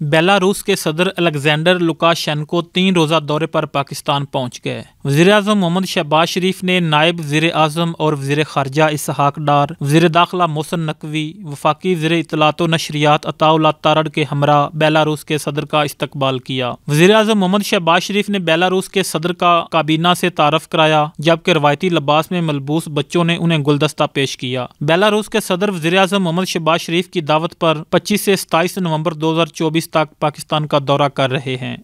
Belarus کے صدر Alexander لکا شن کو تین روزہ دورے پر پاکستان پہنچ گئے وزیر اعظم محمد شہباز شریف نے نائب وزیر اعظم اور وزیر خارجہ اسحاق ڈار وزیر داخلہ موسن نقوی وفاقی وزیر اطلاعات و نشریات عطا اللہ تارڑ کے ہمراہ بیلاروس کے صدر کا استقبال کیا وزیر اعظم محمد شہباز شریف نے بیلاروس کے صدر کا کابینہ سے تعارف کرایا جبکہ روایتی لباس میں ملبوس بچوں نے انہیں گلدستہ پیش کیا بیلاروس کے صدر وزیر اعظم محمد شہباز شریف کی دعوت پر پچیس سے ستائیس نومبر دو ہزار چوبیس تک پاکستان کا دورہ کر رہے ہیں